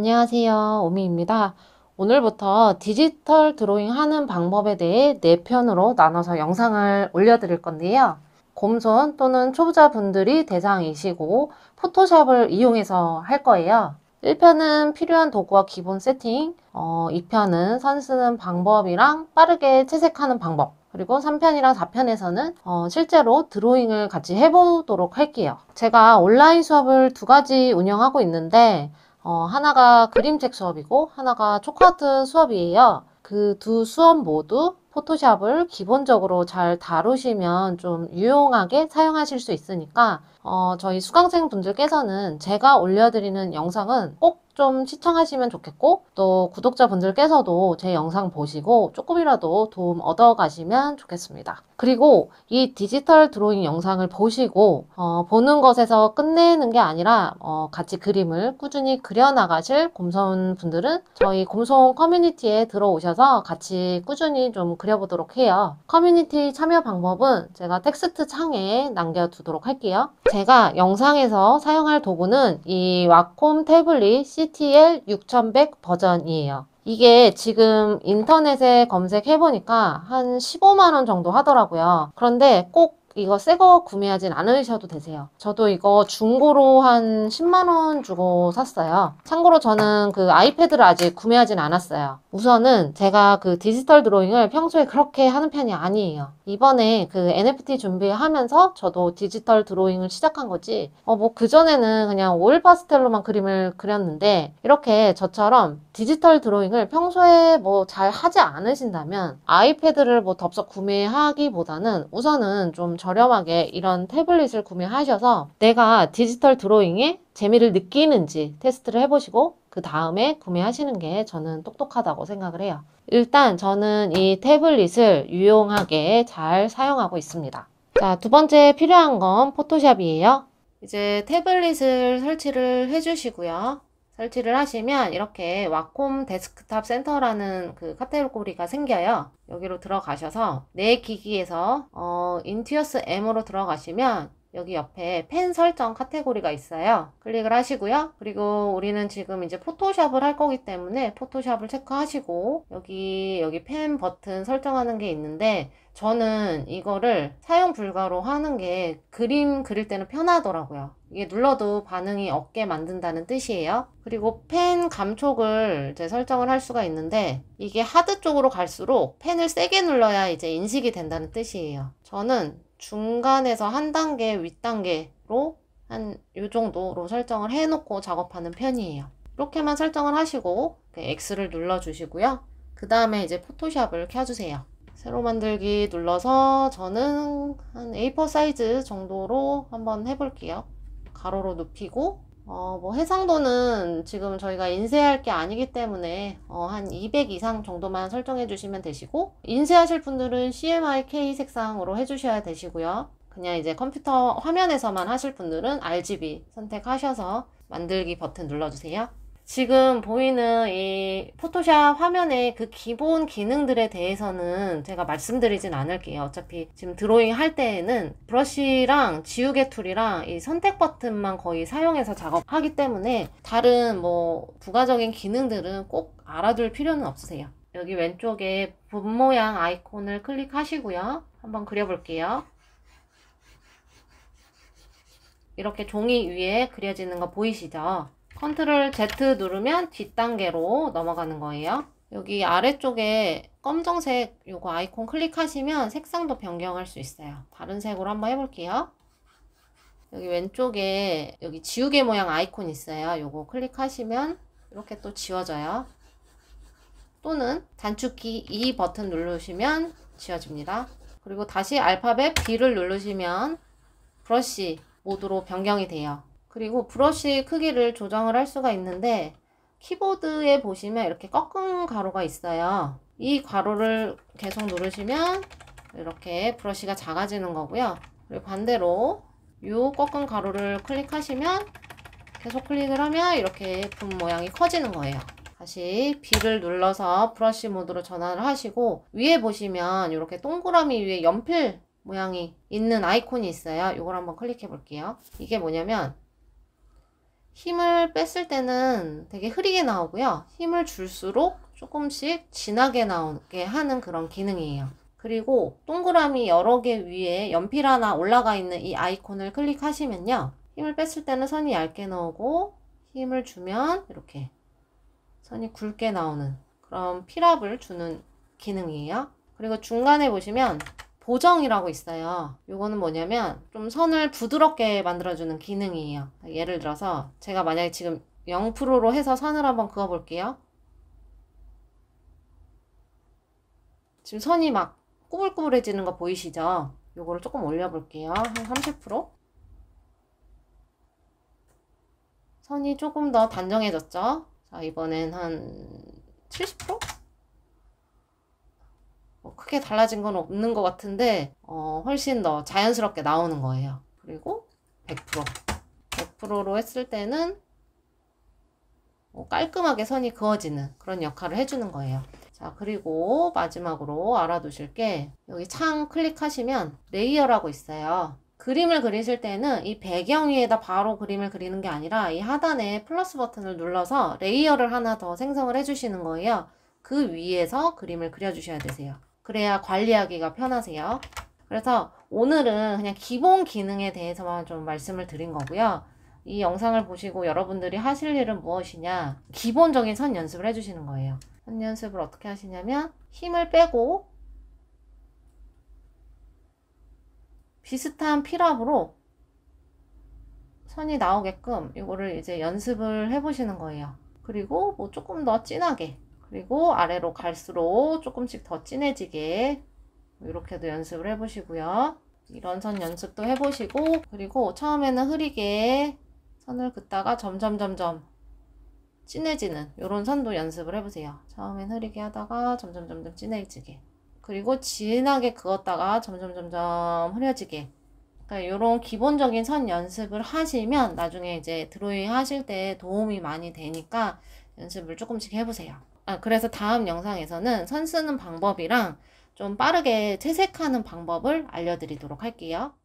안녕하세요. 오미입니다. 오늘부터 디지털 드로잉 하는 방법에 대해 4편으로 나눠서 영상을 올려드릴 건데요. 곰손 또는 초보자분들이 대상이시고 포토샵을 이용해서 할 거예요. 1편은 필요한 도구와 기본 세팅, 어, 2편은 선 쓰는 방법이랑 빠르게 채색하는 방법, 그리고 3편이랑 4편에서는 어, 실제로 드로잉을 같이 해보도록 할게요. 제가 온라인 수업을 두 가지 운영하고 있는데 어, 하나가 그림책 수업이고 하나가 초카트 수업이에요. 그 두 수업 모두 포토샵을 기본적으로 잘 다루시면 좀 유용하게 사용하실 수 있으니까 어, 저희 수강생 분들께서는 제가 올려드리는 영상은 꼭좀 시청하시면 좋겠고 또 구독자분들께서도 제 영상 보시고 조금이라도 도움 얻어 가시면 좋겠습니다. 그리고 이 디지털 드로잉 영상을 보시고 어, 보는 것에서 끝내는 게 아니라 어, 같이 그림을 꾸준히 그려나가실 곰손 분들은 저희 곰손 커뮤니티에 들어오셔서 같이 꾸준히 좀 그려보도록 해요. 커뮤니티 참여 방법은 제가 텍스트 창에 남겨두도록 할게요. 제가 영상에서 사용할 도구는 이 와콤 태블릿 HTL 6100 버전이에요. 이게 지금 인터넷에 검색해보니까 한 15만원 정도 하더라고요. 그런데 꼭 이거 새 거 구매하진 않으셔도 되세요. 저도 이거 중고로 한 10만원 주고 샀어요. 참고로 저는 그 아이패드를 아직 구매하진 않았어요. 우선은 제가 그 디지털 드로잉을 평소에 그렇게 하는 편이 아니에요. 이번에 그 NFT 준비하면서 저도 디지털 드로잉을 시작한 거지, 어, 뭐 그전에는 그냥 올 파스텔로만 그림을 그렸는데, 이렇게 저처럼 디지털 드로잉을 평소에 뭐 잘 하지 않으신다면 아이패드를 뭐 덥석 구매하기보다는 우선은 좀 저렴하게 이런 태블릿을 구매하셔서 내가 디지털 드로잉에 재미를 느끼는지 테스트를 해보시고 그 다음에 구매하시는 게 저는 똑똑하다고 생각을 해요. 일단 저는 이 태블릿을 유용하게 잘 사용하고 있습니다. 자, 두 번째 필요한 건 포토샵이에요. 이제 태블릿을 설치를 해주시고요. 설치를 하시면 이렇게 와콤 데스크탑 센터라는 그 카테고리가 생겨요. 여기로 들어가셔서 내 기기에서 어, 인튜어스 M으로 들어가시면 여기 옆에 펜 설정 카테고리가 있어요. 클릭을 하시고요. 그리고 우리는 지금 이제 포토샵을 할 거기 때문에 포토샵을 체크하시고 여기 여기 펜 버튼 설정하는 게 있는데 저는 이거를 사용 불가로 하는 게 그림 그릴 때는 편하더라고요. 이게 눌러도 반응이 없게 만든다는 뜻이에요. 그리고 펜 감촉을 이제 설정을 할 수가 있는데 이게 하드 쪽으로 갈수록 펜을 세게 눌러야 이제 인식이 된다는 뜻이에요. 저는 중간에서 한 단계 윗단계로 한 요 정도로 설정을 해놓고 작업하는 편이에요. 이렇게만 설정을 하시고 X를 눌러주시고요. 그 다음에 이제 포토샵을 켜주세요. 새로 만들기 눌러서 저는 한 A4 사이즈 정도로 한번 해볼게요. 가로로 눕히고 어, 뭐 해상도는 지금 저희가 인쇄할 게 아니기 때문에 어, 한 200 이상 정도만 설정해 주시면 되시고 인쇄하실 분들은 CMYK 색상으로 해주셔야 되시고요. 그냥 이제 컴퓨터 화면에서만 하실 분들은 RGB 선택하셔서 만들기 버튼 눌러주세요. 지금 보이는 이 포토샵 화면의 그 기본 기능들에 대해서는 제가 말씀드리진 않을게요. 어차피 지금 드로잉 할 때에는 브러쉬랑 지우개 툴이랑 이 선택 버튼만 거의 사용해서 작업하기 때문에 다른 뭐 부가적인 기능들은 꼭 알아둘 필요는 없으세요. 여기 왼쪽에 본 모양 아이콘을 클릭하시고요. 한번 그려볼게요. 이렇게 종이 위에 그려지는 거 보이시죠? 컨트롤 Z 누르면 뒷단계로 넘어가는 거예요. 여기 아래쪽에 검정색 요거 아이콘 클릭하시면 색상도 변경할 수 있어요. 다른 색으로 한번 해볼게요. 여기 왼쪽에 여기 지우개 모양 아이콘 있어요. 요거 클릭하시면 이렇게 또 지워져요. 또는 단축키 E 버튼 누르시면 지워집니다. 그리고 다시 알파벳 B를 누르시면 브러쉬 모드로 변경이 돼요. 그리고 브러쉬 크기를 조정을 할 수가 있는데 키보드에 보시면 이렇게 꺾은 가로가 있어요. 이 가로를 계속 누르시면 이렇게 브러쉬가 작아지는 거고요. 그리고 반대로 이 꺾은 가로를 클릭하시면 계속 클릭을 하면 이렇게 분 모양이 커지는 거예요. 다시 B를 눌러서 브러쉬 모드로 전환을 하시고 위에 보시면 이렇게 동그라미 위에 연필 모양이 있는 아이콘이 있어요. 이걸 한번 클릭해 볼게요. 이게 뭐냐면 힘을 뺐을 때는 되게 흐리게 나오고요. 힘을 줄수록 조금씩 진하게 나오게 하는 그런 기능이에요. 그리고 동그라미 여러 개 위에 연필 하나 올라가 있는 이 아이콘을 클릭하시면요. 힘을 뺐을 때는 선이 얇게 나오고 힘을 주면 이렇게 선이 굵게 나오는 그런 필압을 주는 기능이에요. 그리고 중간에 보시면 보정이라고 있어요. 요거는 뭐냐면 좀 선을 부드럽게 만들어주는 기능이에요. 예를 들어서 제가 만약에 지금 0%로 해서 선을 한번 그어볼게요. 지금 선이 막 꾸불꾸불해지는 거 보이시죠? 요거를 조금 올려볼게요. 한 30%? 선이 조금 더 단정해졌죠? 자, 이번엔 한 70%? 뭐 크게 달라진 건 없는 것 같은데 어, 훨씬 더 자연스럽게 나오는 거예요. 그리고 100% 100%로 했을 때는 뭐 깔끔하게 선이 그어지는 그런 역할을 해주는 거예요. 자 그리고 마지막으로 알아두실 게 여기 창 클릭하시면 레이어라고 있어요. 그림을 그리실 때는 이 배경 위에다 바로 그림을 그리는 게 아니라 이 하단에 플러스 버튼을 눌러서 레이어를 하나 더 생성을 해주시는 거예요. 그 위에서 그림을 그려주셔야 되세요. 그래야 관리하기가 편하세요. 그래서 오늘은 그냥 기본 기능에 대해서만 좀 말씀을 드린 거고요. 이 영상을 보시고 여러분들이 하실 일은 무엇이냐 기본적인 선 연습을 해주시는 거예요. 선 연습을 어떻게 하시냐면 힘을 빼고 비슷한 필압으로 선이 나오게끔 이거를 이제 연습을 해보시는 거예요. 그리고 뭐 조금 더 진하게 그리고 아래로 갈수록 조금씩 더 진해지게 이렇게도 연습을 해보시고요. 이런 선 연습도 해보시고 그리고 처음에는 흐리게 선을 긋다가 점점 점점 진해지는 이런 선도 연습을 해보세요. 처음엔 흐리게 하다가 점점 점점 진해지게 그리고 진하게 그었다가 점점 점점 흐려지게 그러니까 이런 기본적인 선 연습을 하시면 나중에 이제 드로잉 하실 때 도움이 많이 되니까 연습을 조금씩 해보세요. 아, 그래서 다음 영상에서는 선 쓰는 방법이랑 좀 빠르게 채색하는 방법을 알려드리도록 할게요.